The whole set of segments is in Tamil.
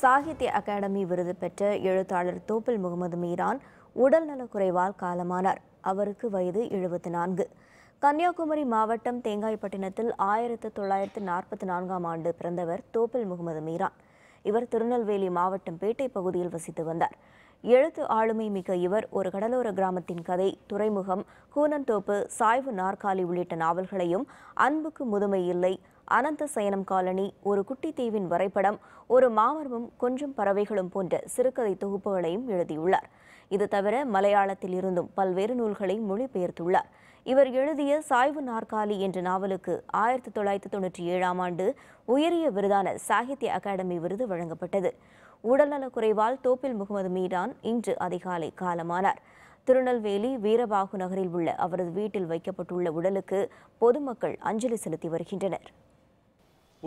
சாகித்ய அகாடமி விருது பெற்ற எழுத்தாளர் தோப்பில் முகமது மீரான் உடல் நலக்குறைவால் காலமானார் அவருக்கு வயது எழுபத்தி நான்கு கன்னியாகுமரி மாவட்டம் தேங்காய்பட்டினத்தில் ஆயிரத்து தொள்ளாயிரத்து நாற்பத்தி நான்காம் ஆண்டு பிறந்தவர் தோப்பில் முகமது மீரான் இவர் திருநெல்வேலி மாவட்டம் பேட்டை பகுதியில் வசித்து வந்தார் எழுத்து ஆளுமை மிக்க இவர் ஒரு கடலோர கிராமத்தின் கதை துறைமுகம் கூனந்தோப்பு சாய்வு நாற்காலி உள்ளிட்ட நாவல்களையும் அன்புக்கு முதுமை இல்லை அனந்த சயனம் காலனி ஒரு குட்டி தீவின் வரைபடம் ஒரு மாமர்மும் கொஞ்சம் பறவைகளும் போன்ற சிறுகதை தொகுப்புகளையும் எழுதியுள்ளார் இது தவிர மலையாளத்தில் இருந்தும் பல்வேறு நூல்களை மொழிபெயர்த்துள்ளார் இவர் எழுதிய சாய்வு நாற்காலி என்ற நாவலுக்கு ஆயிரத்தி தொள்ளாயிரத்தி தொண்ணூற்றி ஏழாம் ஆண்டு உயரிய விருதான சாகித்ய அகாடமி விருது வழங்கப்பட்டது உடல்நலக்குறைவால் தோப்பில் முகமது மீரான் இன்று அதிகாலை காலமானார் திருநெல்வேலி வீரபாகு நகரில் உள்ள அவரது வீட்டில் வைக்கப்பட்டுள்ள உடலுக்கு பொதுமக்கள் அஞ்சலி செலுத்தி வருகின்றனர்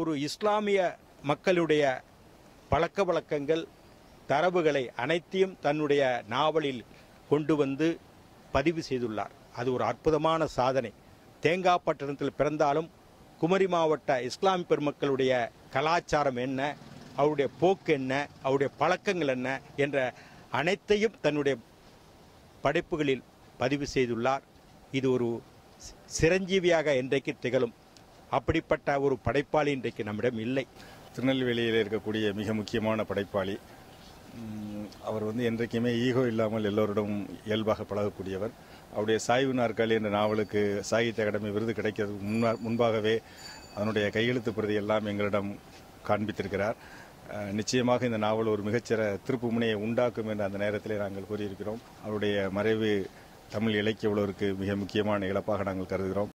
ஒரு இஸ்லாமிய மக்களுடைய பழக்க வழக்கங்கள் தரவுகளை அனைத்தையும் தன்னுடைய நாவலில் கொண்டு வந்து பதிவு செய்துள்ளார் அது ஒரு அற்புதமான சாதனை தேங்காய்பட்டணத்தில் பிறந்தாலும் குமரி மாவட்ட இஸ்லாமிய பெருமக்களுடைய கலாச்சாரம் என்ன அவருடைய போக்கு என்ன அவருடைய பழக்கங்கள் என்ன என்ற அனைத்தையும் தன்னுடைய படைப்புகளில் பதிவு செய்துள்ளார் இது ஒரு சிரஞ்சீவியாக இன்றைக்கு திகழும் அப்படிப்பட்ட ஒரு படைப்பாளி இன்றைக்கு நம்மிடம் இல்லை திருநெல்வேலியில் இருக்கக்கூடிய மிக முக்கியமான படைப்பாளி அவர் வந்து என்றைக்குமே ஈகோ இல்லாமல் எல்லோரிடம் இயல்பாக பழகக்கூடியவர் அவருடைய சாய்வு நாற்காலி என்ற நாவலுக்கு சாகித்ய அகாடமி விருது கிடைக்கிறதுக்கு முன்னா முன்பாகவே அதனுடைய கையெழுத்து பிரதி எல்லாம் எங்களிடம் காண்பித்திருக்கிறார் நிச்சயமாக இந்த நாவல் ஒரு மிகச்சிற திருப்பு முனையை உண்டாக்கும் என்று அந்த நேரத்தில் நாங்கள் கூறியிருக்கிறோம் அவருடைய மறைவு தமிழ் இலக்கிய உலகிற்கு மிக முக்கியமான இழப்பாக நாங்கள் கருதுகிறோம்